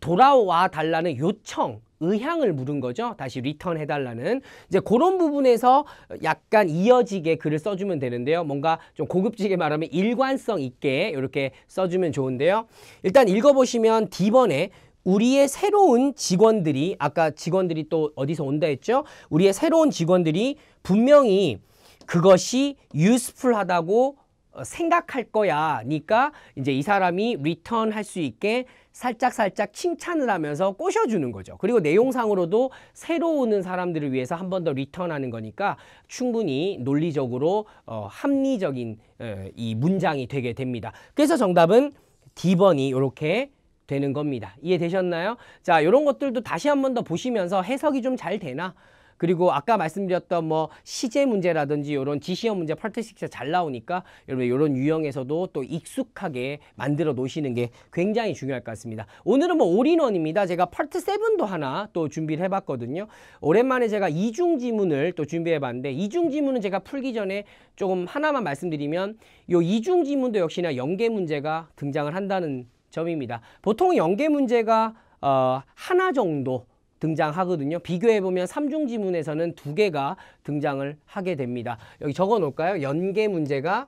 돌아와 달라는 요청 의향을 물은 거죠. 다시 리턴 해달라는 이제 그런 부분에서 약간 이어지게 글을 써주면 되는데요. 뭔가 좀 고급지게 말하면 일관성 있게 이렇게 써주면 좋은데요. 일단 읽어보시면 D번에 우리의 새로운 직원들이 아까 직원들이 또 어디서 온다 했죠. 우리의 새로운 직원들이 분명히 그것이 유스풀하다고 어, 생각할 거야. 니까 이제 이 사람이 리턴 할 수 있게 살짝살짝 칭찬을 하면서 꼬셔주는 거죠. 그리고 내용상으로도 새로 오는 사람들을 위해서 한 번 더 리턴하는 거니까 충분히 논리적으로 어, 합리적인 에, 어, 이 문장이 되게 됩니다. 그래서 정답은 D번이 이렇게 되는 겁니다. 이해되셨나요? 자, 이런 것들도 다시 한 번 더 보시면서 해석이 좀 잘 되나? 그리고 아까 말씀드렸던 뭐 시제 문제라든지 이런 지시형 문제 팔트식스 잘 나오니까 여러분 이런 유형에서도 또 익숙하게 만들어 놓으시는 게 굉장히 중요할 것 같습니다. 오늘은 뭐 올인원입니다. 제가 파트 세븐도 하나 또 준비를 해봤거든요. 오랜만에 제가 이중 지문을 또 준비해봤는데 이중 지문은 제가 풀기 전에 조금 하나만 말씀드리면 요 이중 지문도 역시나 연계 문제가 등장을 한다는 점입니다. 보통 연계 문제가 어, 하나 정도 등장하거든요. 비교해 보면 삼중 지문에서는 두 개가 등장을 하게 됩니다. 여기 적어 놓을까요? 연계 문제가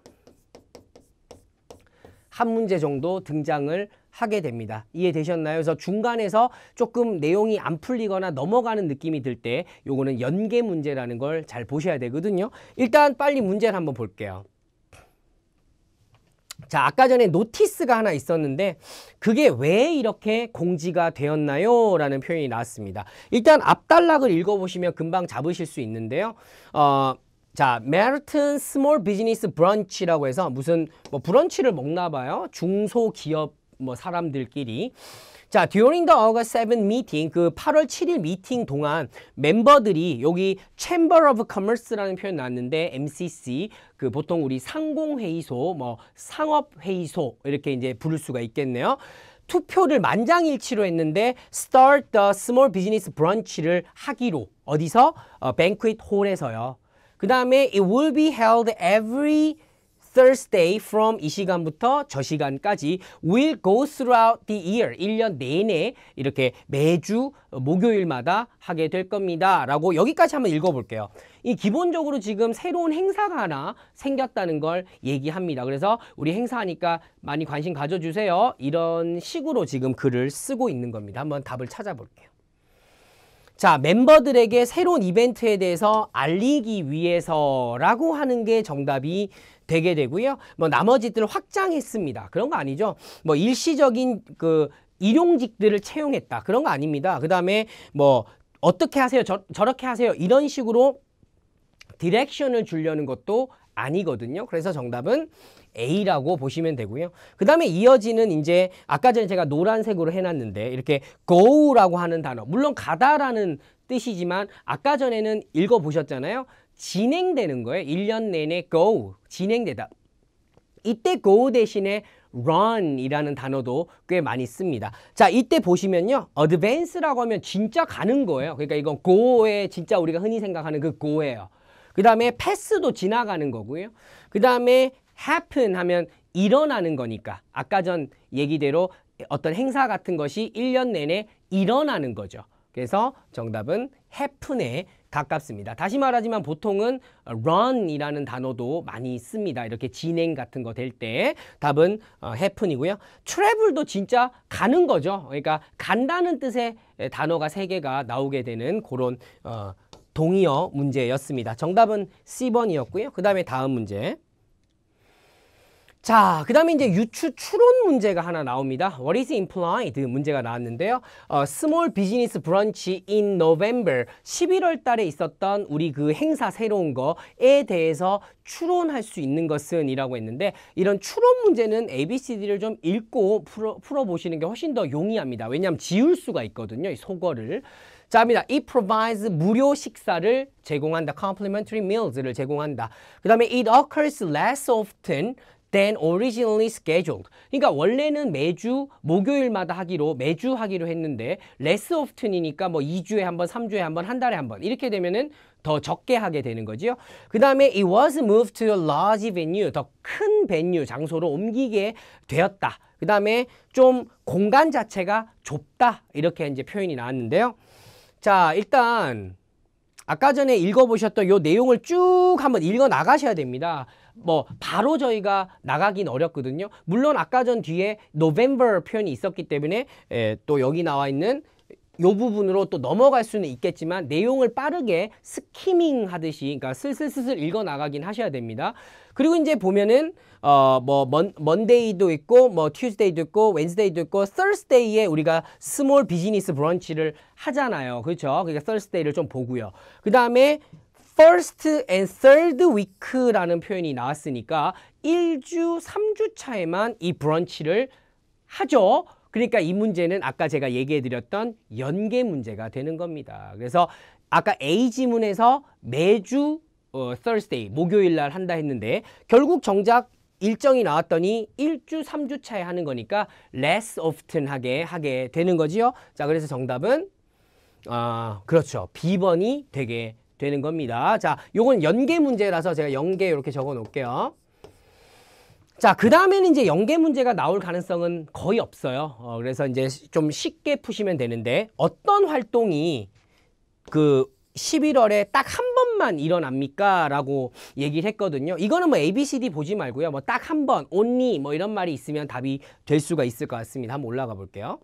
한 문제 정도 등장을 하게 됩니다. 이해되셨나요? 그래서 중간에서 조금 내용이 안 풀리거나 넘어가는 느낌이 들 때 요거는 연계 문제라는 걸 잘 보셔야 되거든요. 일단 빨리 문제를 한번 볼게요. 자 아까 전에 노티스가 하나 있었는데 그게 왜 이렇게 공지가 되었나요? 라는 표현이 나왔습니다. 일단 앞단락을 읽어보시면 금방 잡으실 수 있는데요. 어, 자, 메르튼 스몰 비즈니스 브런치라고 해서 무슨 뭐 브런치를 먹나 봐요. 중소기업 뭐 사람들끼리 자, during the August 7 meeting, 그 8월 7일 미팅 동안 멤버들이 여기 Chamber of Commerce라는 표현 나왔는데 MCC, 그 보통 우리 상공회의소, 뭐 상업회의소 이렇게 이제 부를 수가 있겠네요. 투표를 만장일치로 했는데 Start the Small Business Brunch를 하기로 어디서? 어, Banquet Hall에서요. 그 다음에 It will be held every Thursday from 이 시간부터 저 시간까지 will go throughout the year 1년 내내 이렇게 매주 목요일마다 하게 될 겁니다 라고 여기까지 한번 읽어볼게요 이 기본적으로 지금 새로운 행사가 하나 생겼다는 걸 얘기합니다 그래서 우리 행사하니까 많이 관심 가져주세요 이런 식으로 지금 글을 쓰고 있는 겁니다 한번 답을 찾아볼게요 자 멤버들에게 새로운 이벤트에 대해서 알리기 위해서라고 하는 게 정답이 되게 되고요. 뭐 나머지들을 확장했습니다. 그런 거 아니죠. 뭐 일시적인 그 일용직들을 채용했다. 그런 거 아닙니다. 그 다음에 뭐 어떻게 하세요? 저, 저렇게 하세요. 이런 식으로 디렉션을 주려는 것도 아니거든요. 그래서 정답은 A라고 보시면 되고요. 그 다음에 이어지는 이제 아까 전에 제가 노란색으로 해놨는데 이렇게 go라고 하는 단어 물론 가다라는 뜻이지만 아까 전에는 읽어보셨잖아요. 진행되는 거예요. 1년 내내 go, 진행되다. 이때 go 대신에 run이라는 단어도 꽤 많이 씁니다. 자, 이때 보시면요. advance라고 하면 진짜 가는 거예요. 그러니까 이건 g o 에 진짜 우리가 흔히 생각하는 그 go예요. 그 다음에 pass도 지나가는 거고요. 그 다음에 happen 하면 일어나는 거니까 아까 전 얘기대로 어떤 행사 같은 것이 1년 내내 일어나는 거죠. 그래서 정답은 happen의 가깝습니다. 다시 말하지만 보통은 run이라는 단어도 많이 씁니다. 이렇게 진행 같은 거 될 때 답은 happen이고요. 어, travel도 진짜 가는 거죠. 그러니까 간다는 뜻의 단어가 세 개가 나오게 되는 그런 어, 동의어 문제였습니다. 정답은 C번이었고요. 그 다음에 다음 문제. 자, 그 다음에 이제 유추 추론 문제가 하나 나옵니다. What is implied? 문제가 나왔는데요. 어, Small Business Brunch in November 11월 달에 있었던 우리 그 행사 새로운 거에 대해서 추론할 수 있는 것은 이라고 했는데 이런 추론 문제는 ABCD를 좀 읽고 풀어, 풀어보시는 게 훨씬 더 용이합니다. 왜냐하면 지울 수가 있거든요. 이 속어를. 자, 입니다 It provides 무료 식사를 제공한다. Complimentary meals를 제공한다. 그 다음에 it occurs less often. than originally scheduled. 그러니까 원래는 매주 목요일마다 하기로 매주 하기로 했는데 less often이니까 뭐 2주에 한 번, 3주에 한 번, 한 달에 한 번. 이렇게 되면은 더 적게 하게 되는 거지요. 그 다음에 it was moved to a large venue, 더 큰 venue 장소로 옮기게 되었다. 그 다음에 좀 공간 자체가 좁다. 이렇게 이제 표현이 나왔는데요. 자, 일단 아까 전에 읽어보셨던 요 내용을 쭉 한번 읽어 나가셔야 됩니다. 뭐 바로 저희가 나가긴 어렵거든요. 물론 아까 전 뒤에 November 표현이 있었기 때문에 에, 예, 또 여기 나와 있는 요 부분으로 또 넘어갈 수는 있겠지만 내용을 빠르게 스키밍 하듯이 그러니까 슬슬슬슬 읽어 나가긴 하셔야 됩니다. 그리고 이제 보면은 어 뭐 먼데이도 있고 뭐튜즈데이도 있고 웬스데이도 있고 서스데이에 우리가 스몰 비즈니스 브런치를 하잖아요. 그렇죠? 그러니까 서스데이를 좀 보고요. 그다음에 first and third week라는 표현이 나왔으니까 1주, 3주 차에만 이 브런치를 하죠. 그러니까 이 문제는 아까 제가 얘기해 드렸던 연계 문제가 되는 겁니다. 그래서 아까 A 지문에서 매주 어, Thursday, 목요일 날 한다 했는데 결국 정작 일정이 나왔더니 1주, 3주 차에 하는 거니까 less often 하게 하게 되는 거지요. 자, 그래서 정답은 아, 그렇죠. B번이 되게 되는 겁니다. 자, 요건 연계 문제라서 제가 연계 이렇게 적어 놓을게요. 자, 그 다음에는 이제 연계 문제가 나올 가능성은 거의 없어요. 어, 그래서 이제 좀 쉽게 푸시면 되는데 어떤 활동이 그 11월에 딱 한 번만 일어납니까? 라고 얘기를 했거든요. 이거는 뭐 ABCD 보지 말고요. 뭐 딱 한 번, only 뭐 이런 말이 있으면 답이 될 수가 있을 것 같습니다. 한번 올라가 볼게요.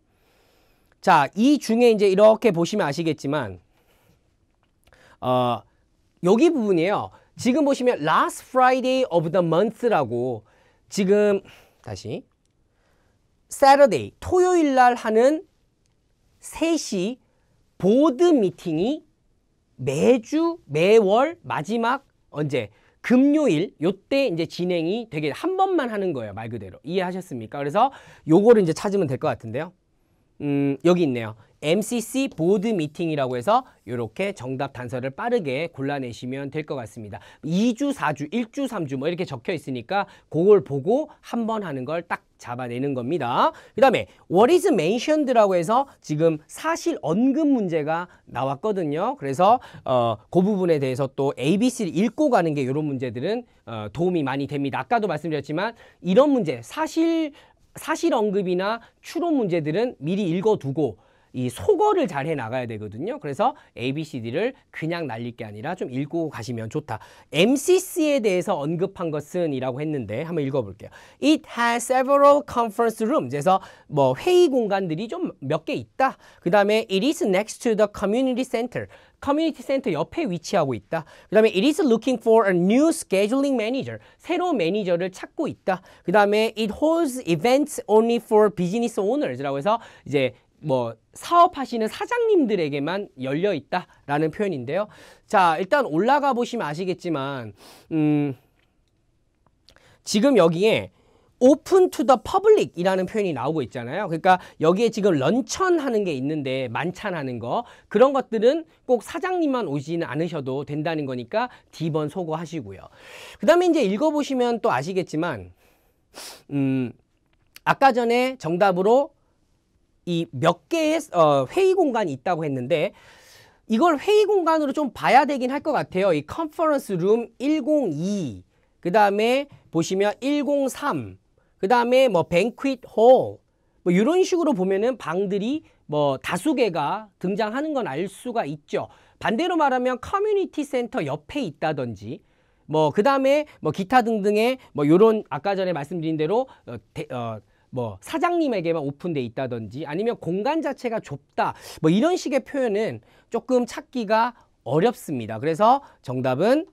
자, 이 중에 이제 이렇게 보시면 아시겠지만 어, 여기 부분이에요. 지금 보시면 last Friday of the month라고 지금 다시 Saturday 토요일 날 하는 3시 보드 미팅이 매주 매월 마지막 언제 금요일 요 때 이제 진행이 되게 한 번만 하는 거예요 말 그대로 이해하셨습니까? 그래서 요거를 이제 찾으면 될 것 같은데요. 음 여기 있네요. MCC 보드 미팅이라고 해서 이렇게 정답 단서를 빠르게 골라내시면 될 것 같습니다. 2주, 4주, 1주, 3주 뭐 이렇게 적혀 있으니까 그걸 보고 한 번 하는 걸 딱 잡아내는 겁니다. 그 다음에 what is mentioned라고 해서 지금 사실 언급 문제가 나왔거든요. 그래서 어, 그 부분에 대해서 또 ABC를 읽고 가는 게 이런 문제들은 어, 도움이 많이 됩니다. 아까도 말씀드렸지만 이런 문제 사실 사실 언급이나 추론 문제들은 미리 읽어두고 이 소거를 잘 해 나가야 되거든요. 그래서 A, B, C, D를 그냥 날릴 게 아니라 좀 읽고 가시면 좋다. MCC에 대해서 언급한 것은 이라고 했는데 한번 읽어볼게요. It has several conference rooms. 그래서 뭐 회의 공간들이 좀 몇 개 있다. 그 다음에 it is next to the community center. 커뮤니티 센터 옆에 위치하고 있다. 그 다음에 it is looking for a new scheduling manager. 새로 운 매니저를 찾고 있다. 그 다음에 it holds events only for business owners 라고 해서 이제 뭐 사업하시는 사장님들에게만 열려 있다라는 표현인데요. 자, 일단 올라가 보시면 아시겠지만 음 지금 여기에 오픈 투 더 퍼블릭이라는 표현이 나오고 있잖아요. 그러니까 여기에 지금 런천하는 게 있는데 만찬하는 거 그런 것들은 꼭 사장님만 오지는 않으셔도 된다는 거니까 D번 소거하시고요. 그 다음에 이제 읽어보시면 또 아시겠지만 음 아까 전에 정답으로 이몇 개의 어, 회의 공간이 있다고 했는데 이걸 회의 공간으로 좀 봐야 되긴 할 것 같아요. 이 컨퍼런스 룸 102, 그 다음에 보시면 103, 그 다음에 뭐 뱅퀴트 홀, 뭐 이런 식으로 보면은 방들이 뭐 다수 개가 등장하는 건 알 수가 있죠. 반대로 말하면 커뮤니티 센터 옆에 있다든지 뭐 그 다음에 뭐 기타 등등의 뭐 요런 아까 전에 말씀드린 대로 어, 대, 어, 뭐 사장님에게만 오픈돼 있다든지 아니면 공간 자체가 좁다 뭐 이런 식의 표현은 조금 찾기가 어렵습니다. 그래서 정답은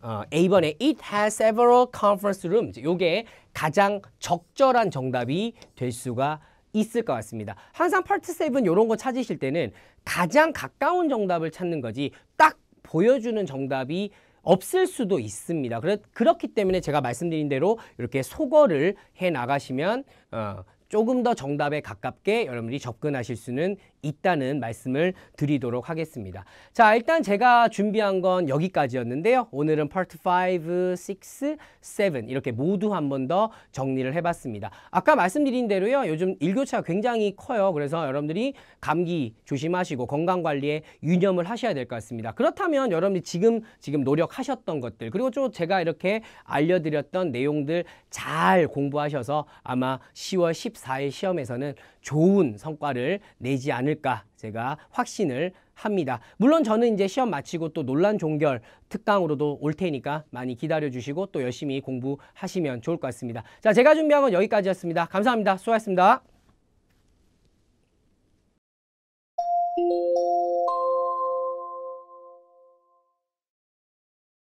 어, A번에 It has several conference rooms. 요게 가장 적절한 정답이 될 수가 있을 것 같습니다. 항상 파트 7 이런 거 찾으실 때는 가장 가까운 정답을 찾는 거지 딱 보여주는 정답이 없을 수도 있습니다. 그렇, 그렇기 때문에 제가 말씀드린 대로 이렇게 소거를 해 나가시면 어, 조금 더 정답에 가깝게 여러분들이 접근하실 수는 있다는 말씀을 드리도록 하겠습니다. 자, 일단 제가 준비한 건 여기까지였는데요. 오늘은 파트 5, 6, 7 이렇게 모두 한 번 더 정리를 해봤습니다. 아까 말씀드린 대로요. 요즘 일교차가 굉장히 커요. 그래서 여러분들이 감기 조심하시고 건강관리에 유념을 하셔야 될 것 같습니다. 그렇다면 여러분이 지금 지금 노력하셨던 것들 그리고 좀 제가 이렇게 알려드렸던 내용들 잘 공부하셔서 아마 10월 14일 시험에서는 좋은 성과를 내지 않을까 제가 확신을 합니다. 물론 저는 이제 시험 마치고 또 논란 종결 특강으로도 올 테니까 많이 기다려 주시고 또 열심히 공부하시면 좋을 것 같습니다. 자, 제가 준비한 건 여기까지였습니다. 감사합니다. 수고하셨습니다.